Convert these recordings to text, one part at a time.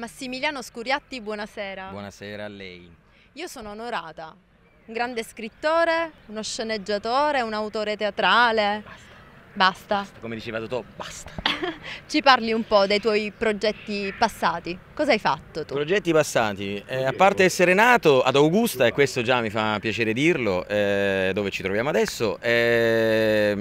Massimiliano Scuriatti, buonasera. Buonasera a lei. Io sono onorata, un grande scrittore, uno sceneggiatore, un autore teatrale. Basta. Basta. basta. Come diceva Totò, basta. Ci parli un po' dei tuoi progetti passati. Cosa hai fatto tu? Progetti passati. Eh, a parte essere nato ad Augusta, e questo già mi fa piacere dirlo, eh, dove ci troviamo adesso, eh,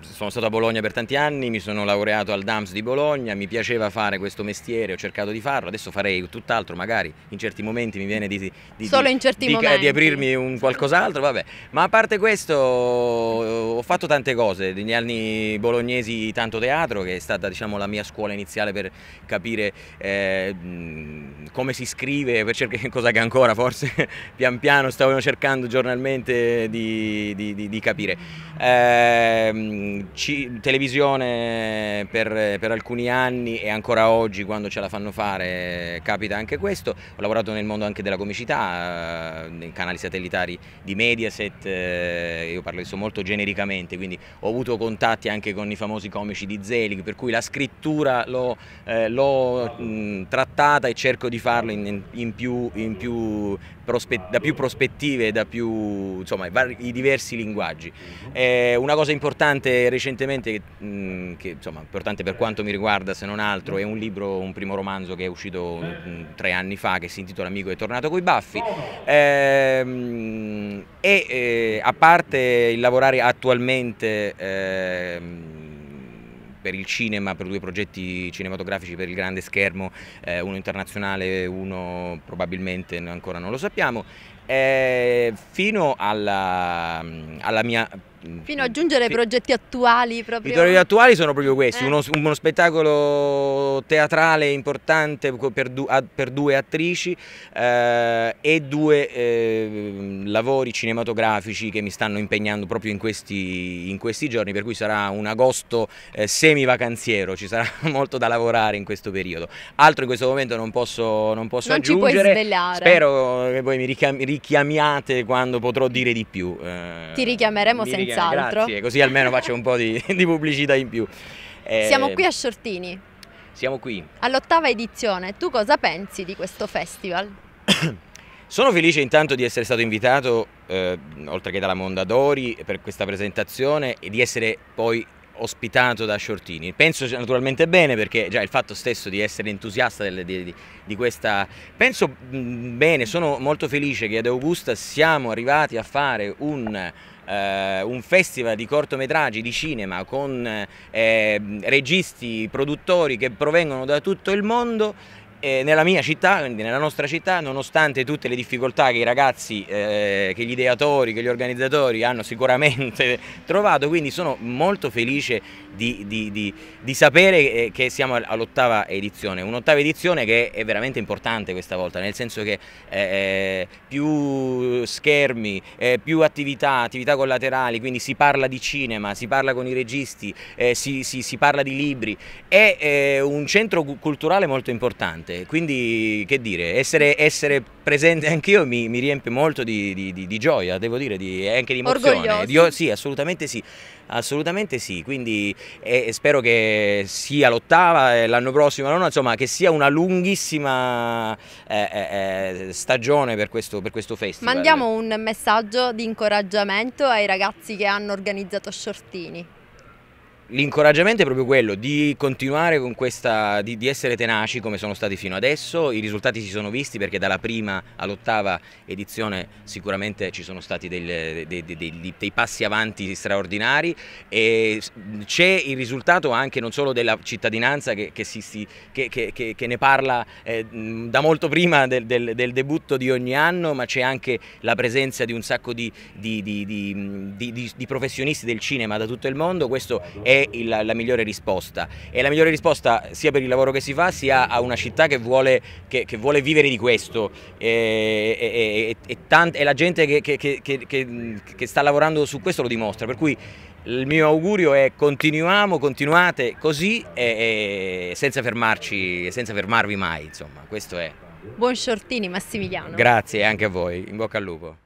sono stato a Bologna per tanti anni, mi sono laureato al DAMS di Bologna, mi piaceva fare questo mestiere, ho cercato di farlo, adesso farei tutt'altro, magari in certi momenti mi viene di, di, Solo in certi di, eh, di aprirmi un qualcos'altro, vabbè. Ma a parte questo ho fatto tante cose, negli anni bolognesi tanto canto teatro che è stata diciamo, la mia scuola iniziale per capire eh, come si scrive, cercare, cosa che ancora forse pian piano stavano cercando giornalmente di, di, di, di capire. Eh, ci, televisione per, per, alcuni anni e ancora oggi quando ce la fanno fare capita anche questo, ho lavorato nel mondo anche della comicità, eh, nei canali satellitari di Mediaset, eh, io parlo adesso molto genericamente, quindi ho avuto contatti anche con i famosi comici di Zelig, per cui la scrittura l'ho eh, trattata e cerco di di farlo in, in più, in più da più prospettive, da più, insomma, i diversi linguaggi. Mhm. Eh, una cosa importante recentemente, che, che insomma, importante per quanto mi riguarda se non altro, è un libro, un primo romanzo che è uscito tre anni fa, che si intitola Amico è tornato coi baffi. Eh, e eh, a parte il lavorare attualmente ehm, per il cinema, per due progetti cinematografici per il grande schermo, eh, uno internazionale, uno probabilmente ancora non lo sappiamo, eh, fino alla, alla mia Mm. Fino a aggiungere fi progetti attuali proprio. I progetti attuali sono proprio questi, eh. uno, uno, spettacolo teatrale importante per, du per due attrici eh, e due eh, lavori cinematografici che mi stanno impegnando proprio in questi, in questi giorni, per cui sarà un agosto eh, semi-vacanziero, ci sarà molto da lavorare in questo periodo. Altro in questo momento non posso, non posso non aggiungere, spero che voi mi richiamiate quando potrò dire di più. Eh. Ti richiameremo senza senz'altro. Grazie, così almeno faccio un po' di, di pubblicità in più. Eh, siamo qui a Shortini. Siamo qui. All'ottava edizione, tu cosa pensi di questo festival? Sono felice intanto di essere stato invitato, eh, oltre che dalla Mondadori, per questa presentazione e di essere poi ospitato da Shortini. Penso naturalmente bene perché già il fatto stesso di essere entusiasta del, di, di, di, questa... Penso mm, bene, sono molto felice che ad Augusta siamo arrivati a fare un eh, un festival di cortometraggi di cinema con eh, ehm, registi, produttori che provengono da tutto il mondo eh, nella mia città, quindi nella nostra città, nonostante tutte le difficoltà che i ragazzi, eh, che gli ideatori, che gli organizzatori hanno sicuramente trovato, quindi sono molto felice di, di, di, di sapere eh, che siamo all'ottava edizione, un'ottava edizione che è veramente importante questa volta, nel senso che eh, eh più schermi, eh, più attività, attività collaterali, quindi si parla di cinema, si parla con i registi, si, si, si, parla di libri, è un centro culturale molto importante importante, quindi che dire, essere, essere presente anch'io mi, mi riempie molto di, di, di, di, gioia, devo dire, di, anche di emozione. Di, sì, assolutamente sì, assolutamente sì, quindi eh, spero che sia l'ottava e l'anno prossimo la insomma che sia una lunghissima eh, eh, eh, stagione per questo, per questo festival. Mandiamo un messaggio di incoraggiamento ai ragazzi che hanno organizzato Shortini l'incoraggiamento è proprio quello di continuare con questa, di, di, essere tenaci come sono stati fino adesso, i risultati si sono visti perché dalla prima all'ottava edizione sicuramente ci sono stati dei, dei, dei, dei passi avanti straordinari e c'è il risultato anche non solo della cittadinanza che, che, si, si, che, che ne parla eh, da molto prima del, del, del, debutto di ogni anno, ma c'è anche la presenza di un sacco di, di, di professionisti del cinema da tutto il mondo, questo è è il, la migliore risposta È la migliore risposta sia per il lavoro che si fa sia a una città che vuole, che, che vuole vivere di questo e, e, e, tante, e la gente che, che sta lavorando su questo lo dimostra per cui il mio augurio è continuiamo, continuate così e, e senza fermarci, senza fermarvi mai, insomma, questo è. Buon shortini Massimiliano. Grazie anche a voi, in bocca al lupo.